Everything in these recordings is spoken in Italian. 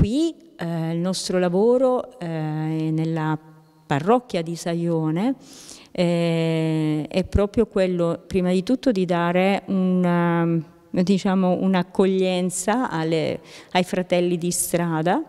Qui eh, il nostro lavoro eh, nella parrocchia di Saione eh, è proprio quello, prima di tutto, di dare una, diciamo, un'accoglienza ai fratelli di strada,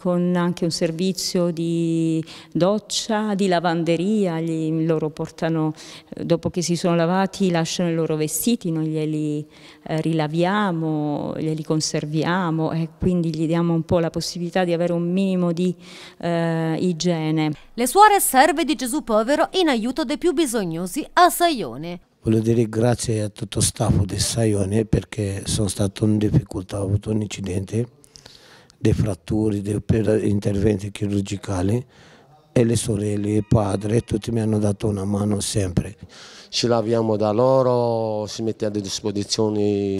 con anche un servizio di doccia, di lavanderia, gli, loro portano, eh, dopo che si sono lavati lasciano i loro vestiti, noi glieli eh, rilaviamo, glieli conserviamo e quindi gli diamo un po' la possibilità di avere un minimo di eh, igiene. Le suore serve di Gesù Povero in aiuto dei più bisognosi a Saione. Voglio dire grazie a tutto il staff di Saione perché sono stato in difficoltà, ho avuto un incidente dei fratturi, dei, per interventi chirurgicali e le sorelle, il padre, tutti mi hanno dato una mano sempre. Ci laviamo da loro, si mette a disposizione,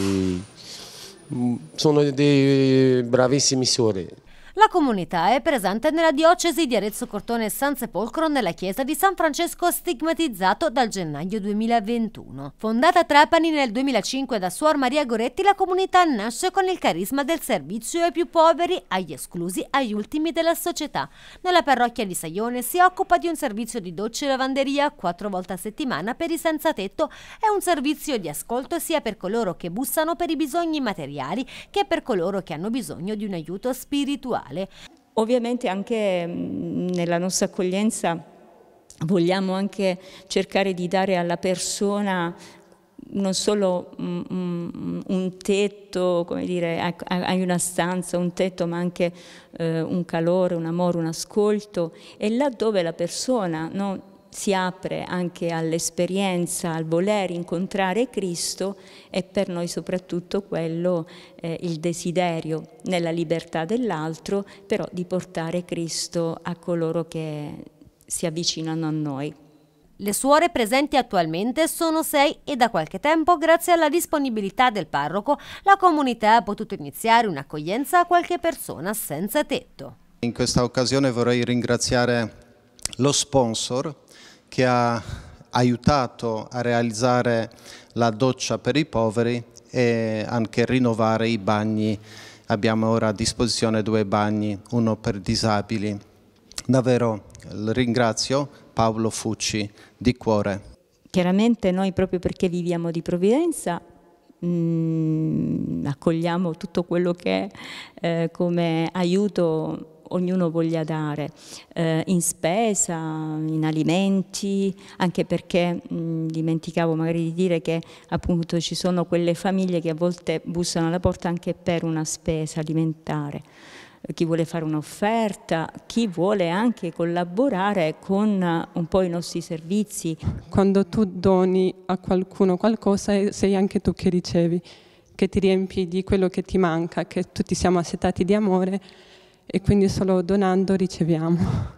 mm, sono dei bravissimi sorelle. La comunità è presente nella diocesi di Arezzo Cortone e San Sepolcro nella chiesa di San Francesco stigmatizzato dal gennaio 2021. Fondata a Trapani nel 2005 da Suor Maria Goretti, la comunità nasce con il carisma del servizio ai più poveri, agli esclusi, agli ultimi della società. Nella parrocchia di Saione si occupa di un servizio di docce e lavanderia quattro volte a settimana per i senza tetto e un servizio di ascolto sia per coloro che bussano per i bisogni materiali che per coloro che hanno bisogno di un aiuto spirituale sociale. Ovviamente anche mm, nella nostra accoglienza vogliamo anche cercare di dare alla persona non solo mm, mm, un, tetto, come dire, hai una stanza, un tetto, ma anche eh, un calore, un amore, un ascolto, e laddove la persona no, si apre anche all'esperienza, al voler incontrare Cristo e per noi soprattutto quello, eh, il desiderio nella libertà dell'altro, però di portare Cristo a coloro che si avvicinano a noi. Le suore presenti attualmente sono sei e da qualche tempo, grazie alla disponibilità del parroco, la comunità ha potuto iniziare un'accoglienza a qualche persona senza tetto. In questa occasione vorrei ringraziare lo sponsor che ha aiutato a realizzare la doccia per i poveri e anche rinnovare i bagni. Abbiamo ora a disposizione due bagni, uno per disabili. Davvero ringrazio Paolo Fucci di cuore. Chiaramente noi proprio perché viviamo di provvidenza mh, mm, accogliamo tutto quello che è eh, come aiuto ognuno voglia dare eh, in spesa, in alimenti, anche perché mh, mm, dimenticavo magari di dire che appunto ci sono quelle famiglie che a volte bussano alla porta anche per una spesa alimentare chi vuole fare un'offerta, chi vuole anche collaborare con un po' i nostri servizi. Quando tu doni a qualcuno qualcosa eh, sei anche tu che ricevi, che ti riempi di quello che ti manca, che tutti siamo assetati di amore e quindi solo donando riceviamo.